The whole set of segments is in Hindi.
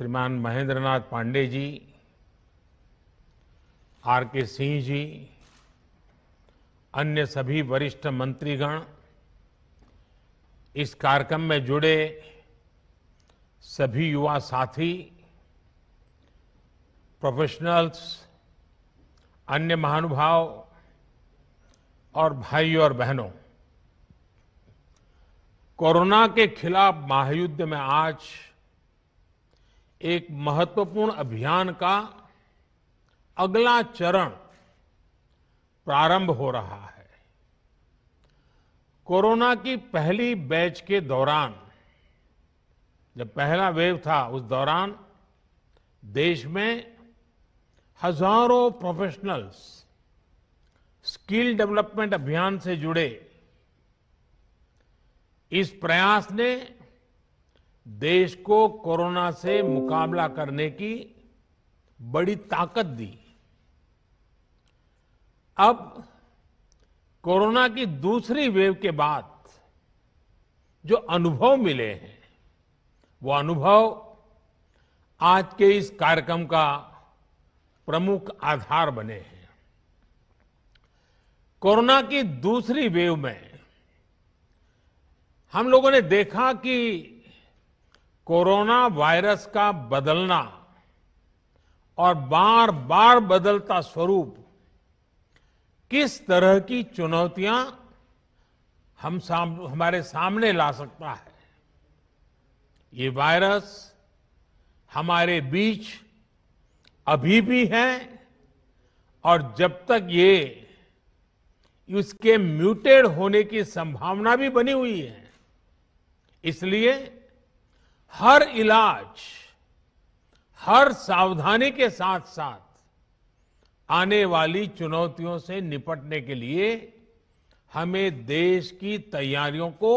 श्रीमान महेंद्रनाथ पांडे जी आर के सिंह जी अन्य सभी वरिष्ठ मंत्रीगण इस कार्यक्रम में जुड़े सभी युवा साथी प्रोफेशनल्स अन्य महानुभाव और भाई और बहनों कोरोना के खिलाफ महायुद्ध में आज एक महत्वपूर्ण अभियान का अगला चरण प्रारंभ हो रहा है कोरोना की पहली बैच के दौरान जब पहला वेव था उस दौरान देश में हजारों प्रोफेशनल्स स्किल डेवलपमेंट अभियान से जुड़े इस प्रयास ने देश को कोरोना से मुकाबला करने की बड़ी ताकत दी अब कोरोना की दूसरी वेव के बाद जो अनुभव मिले हैं वो अनुभव आज के इस कार्यक्रम का प्रमुख आधार बने हैं कोरोना की दूसरी वेव में हम लोगों ने देखा कि कोरोना वायरस का बदलना और बार बार बदलता स्वरूप किस तरह की चुनौतियां हम साम, हमारे सामने ला सकता है ये वायरस हमारे बीच अभी भी है और जब तक ये इसके म्यूटेड होने की संभावना भी बनी हुई है इसलिए हर इलाज हर सावधानी के साथ साथ आने वाली चुनौतियों से निपटने के लिए हमें देश की तैयारियों को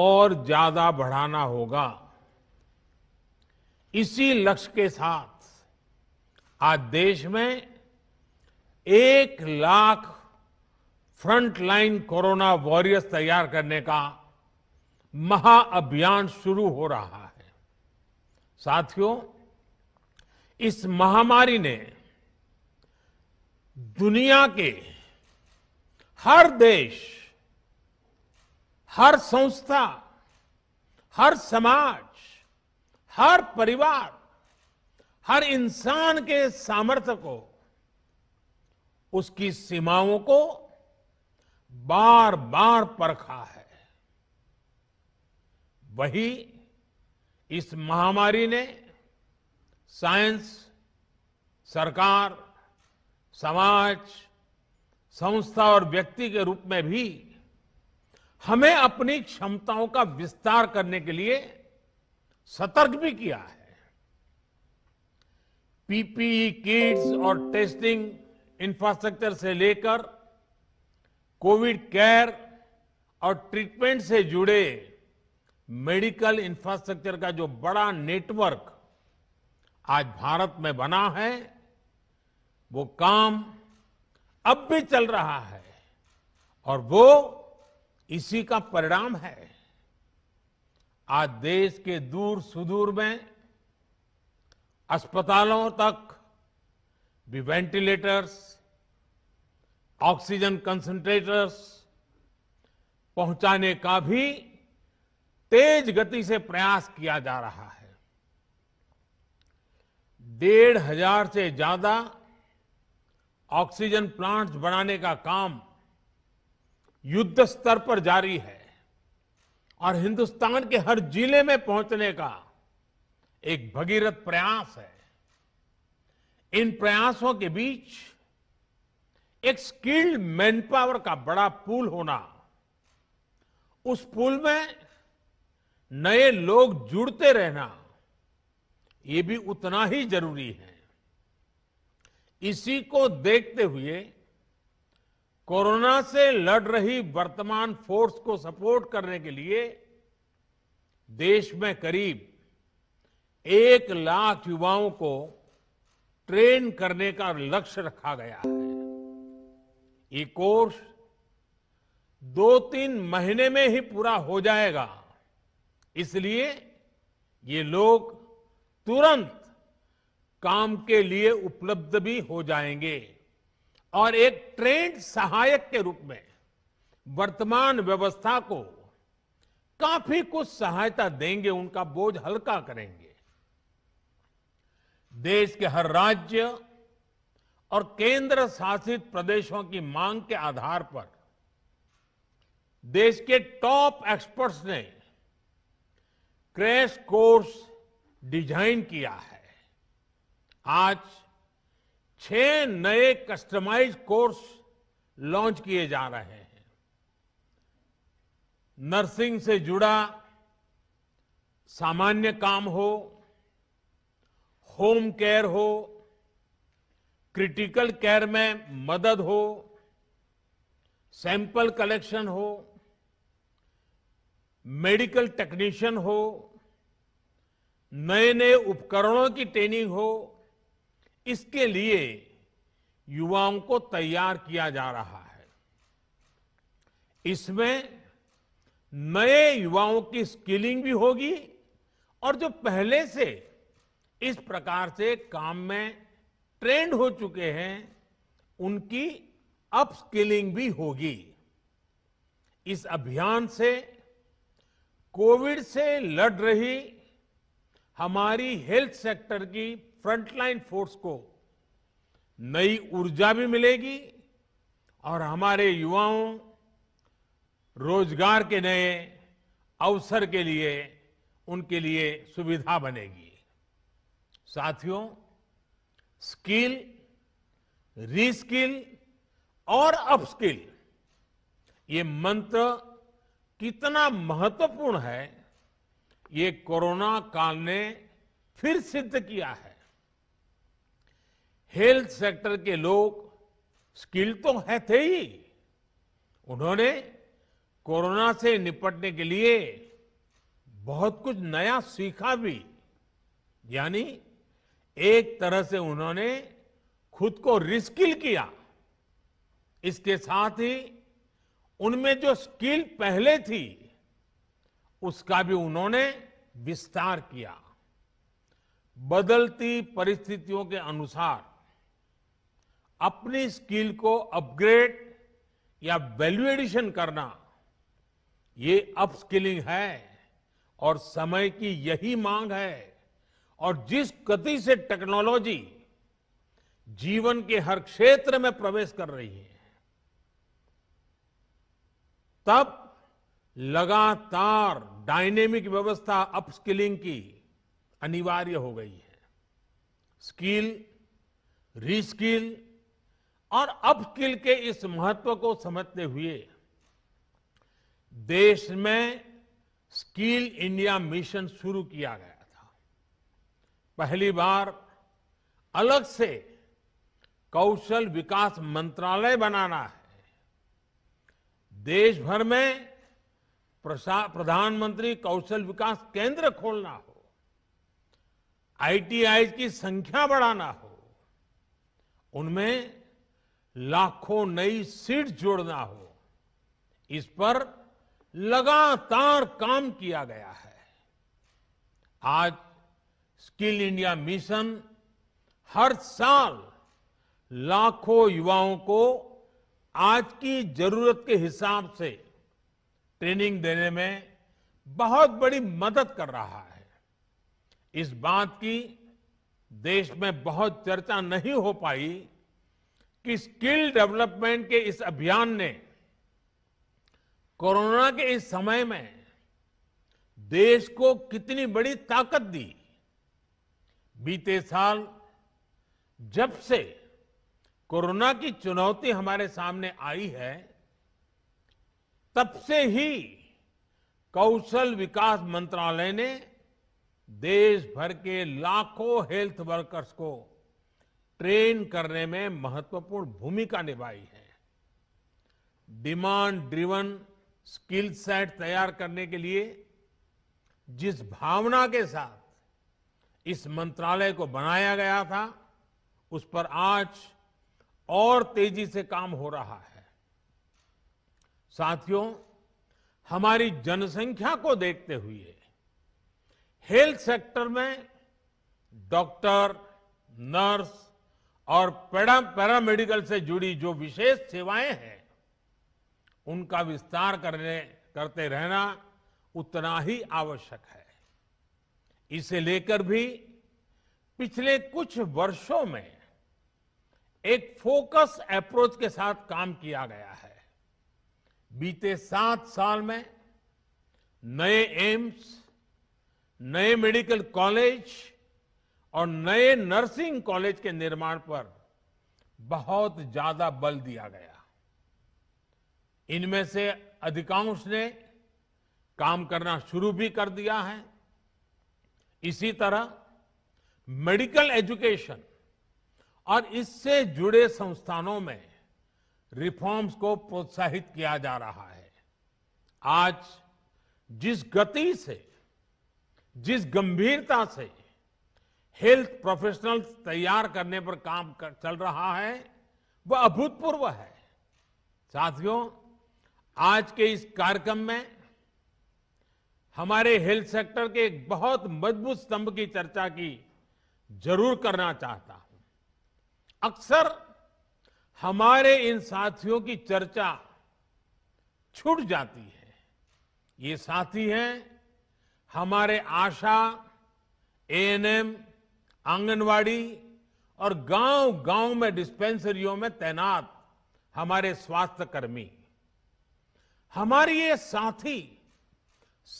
और ज्यादा बढ़ाना होगा इसी लक्ष्य के साथ आज देश में एक लाख फ्रंटलाइन कोरोना वॉरियर्स तैयार करने का महाअभियान शुरू हो रहा है साथियों इस महामारी ने दुनिया के हर देश हर संस्था हर समाज हर परिवार हर इंसान के सामर्थ्य को उसकी सीमाओं को बार बार परखा है वही इस महामारी ने साइंस सरकार समाज संस्था और व्यक्ति के रूप में भी हमें अपनी क्षमताओं का विस्तार करने के लिए सतर्क भी किया है पीपीई किट्स और टेस्टिंग इंफ्रास्ट्रक्चर से लेकर कोविड केयर और ट्रीटमेंट से जुड़े मेडिकल इंफ्रास्ट्रक्चर का जो बड़ा नेटवर्क आज भारत में बना है वो काम अब भी चल रहा है और वो इसी का परिणाम है आज देश के दूर सुदूर में अस्पतालों तक भी वेंटिलेटर्स ऑक्सीजन कंसंट्रेटर्स पहुंचाने का भी तेज गति से प्रयास किया जा रहा है डेढ़ हजार से ज्यादा ऑक्सीजन प्लांट्स बनाने का काम युद्ध स्तर पर जारी है और हिंदुस्तान के हर जिले में पहुंचने का एक भगीरथ प्रयास है इन प्रयासों के बीच एक स्किल्ड मैन पावर का बड़ा पुल होना उस पुल में नए लोग जुड़ते रहना ये भी उतना ही जरूरी है इसी को देखते हुए कोरोना से लड़ रही वर्तमान फोर्स को सपोर्ट करने के लिए देश में करीब एक लाख युवाओं को ट्रेन करने का लक्ष्य रखा गया है ये कोर्स दो तीन महीने में ही पूरा हो जाएगा इसलिए ये लोग तुरंत काम के लिए उपलब्ध भी हो जाएंगे और एक ट्रेंड सहायक के रूप में वर्तमान व्यवस्था को काफी कुछ सहायता देंगे उनका बोझ हल्का करेंगे देश के हर राज्य और केंद्र शासित प्रदेशों की मांग के आधार पर देश के टॉप एक्सपर्ट्स ने क्रैश कोर्स डिजाइन किया है आज छह नए कस्टमाइज कोर्स लॉन्च किए जा रहे हैं नर्सिंग से जुड़ा सामान्य काम हो होम केयर हो क्रिटिकल केयर में मदद हो सैंपल कलेक्शन हो मेडिकल टेक्नीशियन हो नए नए उपकरणों की ट्रेनिंग हो इसके लिए युवाओं को तैयार किया जा रहा है इसमें नए युवाओं की स्किलिंग भी होगी और जो पहले से इस प्रकार से काम में ट्रेंड हो चुके हैं उनकी अप स्किलिंग भी होगी इस अभियान से कोविड से लड़ रही हमारी हेल्थ सेक्टर की फ्रंटलाइन फोर्स को नई ऊर्जा भी मिलेगी और हमारे युवाओं रोजगार के नए अवसर के लिए उनके लिए सुविधा बनेगी साथियों स्किल रीस्किल और अपस्किल ये मंत्र कितना महत्वपूर्ण है ये कोरोना काल ने फिर सिद्ध किया है हेल्थ सेक्टर के लोग स्किल तो है थे ही उन्होंने कोरोना से निपटने के लिए बहुत कुछ नया सीखा भी यानी एक तरह से उन्होंने खुद को रिस्किल किया इसके साथ ही उनमें जो स्किल पहले थी उसका भी उन्होंने विस्तार किया बदलती परिस्थितियों के अनुसार अपनी स्किल को अपग्रेड या वैल्यू एडिशन करना ये अप स्किलिंग है और समय की यही मांग है और जिस गति से टेक्नोलॉजी जीवन के हर क्षेत्र में प्रवेश कर रही है तब लगातार डायनेमिक व्यवस्था अपस्किलिंग की अनिवार्य हो गई है स्किल रीस्किल और अपस्किल के इस महत्व को समझते हुए देश में स्किल इंडिया मिशन शुरू किया गया था पहली बार अलग से कौशल विकास मंत्रालय बनाना है देश भर में प्रधानमंत्री कौशल विकास केंद्र खोलना हो आईटीआई की संख्या बढ़ाना हो उनमें लाखों नई सीट जोड़ना हो इस पर लगातार काम किया गया है आज स्किल इंडिया मिशन हर साल लाखों युवाओं को आज की जरूरत के हिसाब से ट्रेनिंग देने में बहुत बड़ी मदद कर रहा है इस बात की देश में बहुत चर्चा नहीं हो पाई कि स्किल डेवलपमेंट के इस अभियान ने कोरोना के इस समय में देश को कितनी बड़ी ताकत दी बीते साल जब से कोरोना की चुनौती हमारे सामने आई है तब से ही कौशल विकास मंत्रालय ने देश भर के लाखों हेल्थ वर्कर्स को ट्रेन करने में महत्वपूर्ण भूमिका निभाई है डिमांड ड्रिवन स्किल सेट तैयार करने के लिए जिस भावना के साथ इस मंत्रालय को बनाया गया था उस पर आज और तेजी से काम हो रहा है साथियों हमारी जनसंख्या को देखते हुए हेल्थ सेक्टर में डॉक्टर नर्स और पैरा पैरामेडिकल से जुड़ी जो विशेष सेवाएं हैं उनका विस्तार करने करते रहना उतना ही आवश्यक है इसे लेकर भी पिछले कुछ वर्षों में एक फोकस अप्रोच के साथ काम किया गया है बीते सात साल में नए एम्स नए मेडिकल कॉलेज और नए नर्सिंग कॉलेज के निर्माण पर बहुत ज्यादा बल दिया गया इनमें से अधिकांश ने काम करना शुरू भी कर दिया है इसी तरह मेडिकल एजुकेशन और इससे जुड़े संस्थानों में रिफॉर्म्स को प्रोत्साहित किया जा रहा है आज जिस गति से जिस गंभीरता से हेल्थ प्रोफेशनल्स तैयार करने पर काम कर, चल रहा है वह अभूतपूर्व है साथियों आज के इस कार्यक्रम में हमारे हेल्थ सेक्टर के एक बहुत मजबूत स्तंभ की चर्चा की जरूर करना चाहता हूं अक्सर हमारे इन साथियों की चर्चा छूट जाती है ये साथी हैं हमारे आशा एएनएम आंगनवाड़ी और गांव गांव में डिस्पेंसरियों में तैनात हमारे स्वास्थ्यकर्मी हमारे ये साथी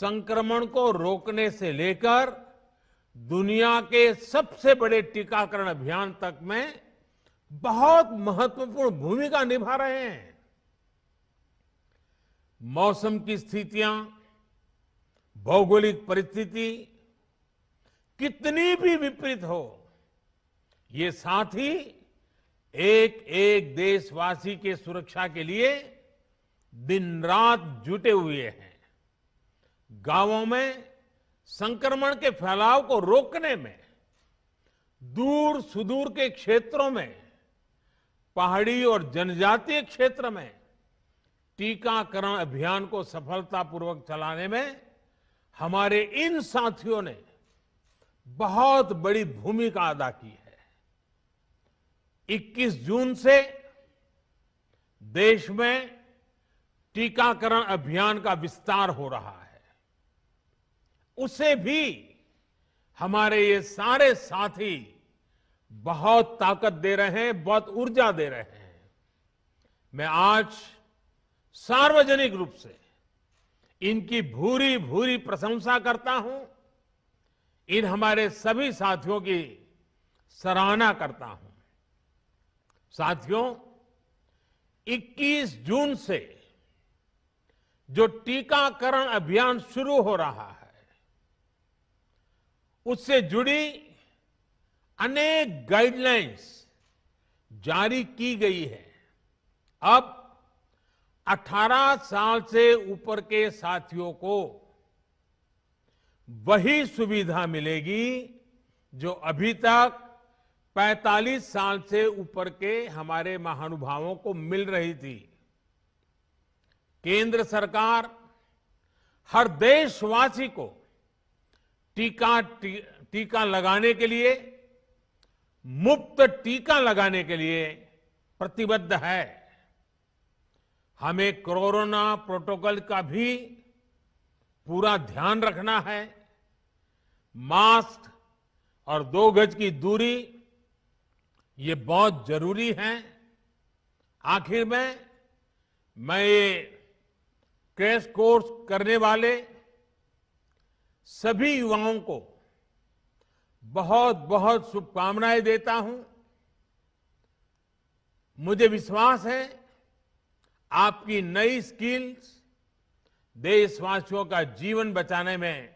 संक्रमण को रोकने से लेकर दुनिया के सबसे बड़े टीकाकरण अभियान तक में बहुत महत्वपूर्ण भूमिका निभा रहे हैं मौसम की स्थितियां भौगोलिक परिस्थिति कितनी भी विपरीत हो ये साथी एक एक देशवासी के सुरक्षा के लिए दिन रात जुटे हुए हैं गांवों में संक्रमण के फैलाव को रोकने में दूर सुदूर के क्षेत्रों में पहाड़ी और जनजातीय क्षेत्र में टीकाकरण अभियान को सफलतापूर्वक चलाने में हमारे इन साथियों ने बहुत बड़ी भूमिका अदा की है 21 जून से देश में टीकाकरण अभियान का विस्तार हो रहा है उसे भी हमारे ये सारे साथी बहुत ताकत दे रहे हैं बहुत ऊर्जा दे रहे हैं मैं आज सार्वजनिक रूप से इनकी भूरी भूरी प्रशंसा करता हूं इन हमारे सभी साथियों की सराहना करता हूं साथियों 21 जून से जो टीकाकरण अभियान शुरू हो रहा है उससे जुड़ी अनेक गाइडलाइंस जारी की गई है अब 18 साल से ऊपर के साथियों को वही सुविधा मिलेगी जो अभी तक 45 साल से ऊपर के हमारे महानुभावों को मिल रही थी केंद्र सरकार हर देशवासी को टीका टी, टीका लगाने के लिए मुफ्त टीका लगाने के लिए प्रतिबद्ध है हमें कोरोना प्रोटोकॉल का भी पूरा ध्यान रखना है मास्क और दो गज की दूरी ये बहुत जरूरी है आखिर में मैं ये क्रैश कोर्स करने वाले सभी युवाओं को बहुत बहुत शुभकामनाएं देता हूं मुझे विश्वास है आपकी नई स्किल्स देशवासियों का जीवन बचाने में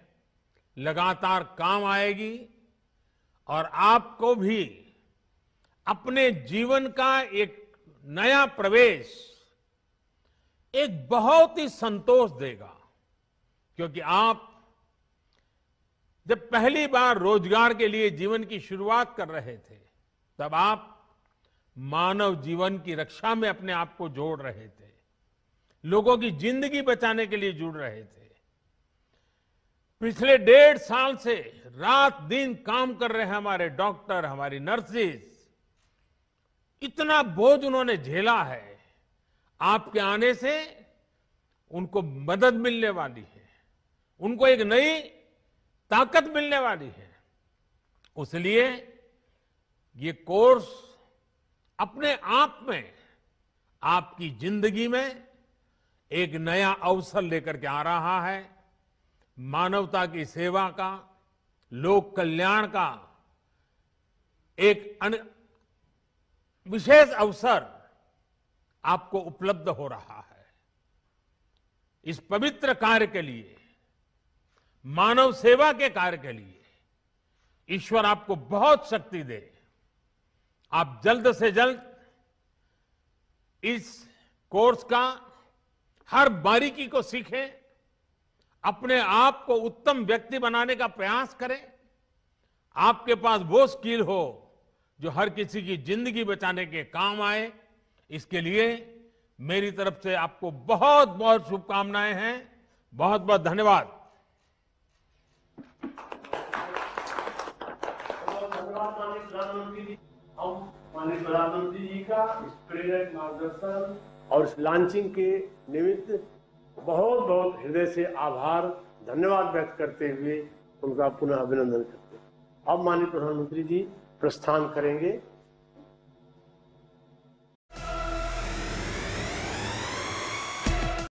लगातार काम आएगी और आपको भी अपने जीवन का एक नया प्रवेश एक बहुत ही संतोष देगा क्योंकि आप जब पहली बार रोजगार के लिए जीवन की शुरुआत कर रहे थे तब आप मानव जीवन की रक्षा में अपने आप को जोड़ रहे थे लोगों की जिंदगी बचाने के लिए जुड़ रहे थे पिछले डेढ़ साल से रात दिन काम कर रहे हमारे डॉक्टर हमारी नर्सेस इतना बोझ उन्होंने झेला है आपके आने से उनको मदद मिलने वाली है उनको एक नई ताकत मिलने वाली है उसलिए ये कोर्स अपने आप में आपकी जिंदगी में एक नया अवसर लेकर के आ रहा है मानवता की सेवा का लोक कल्याण का एक अन... विशेष अवसर आपको उपलब्ध हो रहा है इस पवित्र कार्य के लिए मानव सेवा के कार्य के लिए ईश्वर आपको बहुत शक्ति दे आप जल्द से जल्द इस कोर्स का हर बारीकी को सीखें अपने आप को उत्तम व्यक्ति बनाने का प्रयास करें आपके पास वो स्किल हो जो हर किसी की जिंदगी बचाने के काम आए इसके लिए मेरी तरफ से आपको बहुत बहुत शुभकामनाएं हैं बहुत बहुत धन्यवाद माननीय प्रधानमंत्री जी माननीय प्रधानमंत्री जी का प्रेरक मार्गदर्शन और इस लॉन्चिंग के निमित्त बहुत बहुत हृदय से आभार धन्यवाद व्यक्त करते हुए उनका पुनः अभिनंदन करते हैं अब माननीय प्रधानमंत्री जी प्रस्थान करेंगे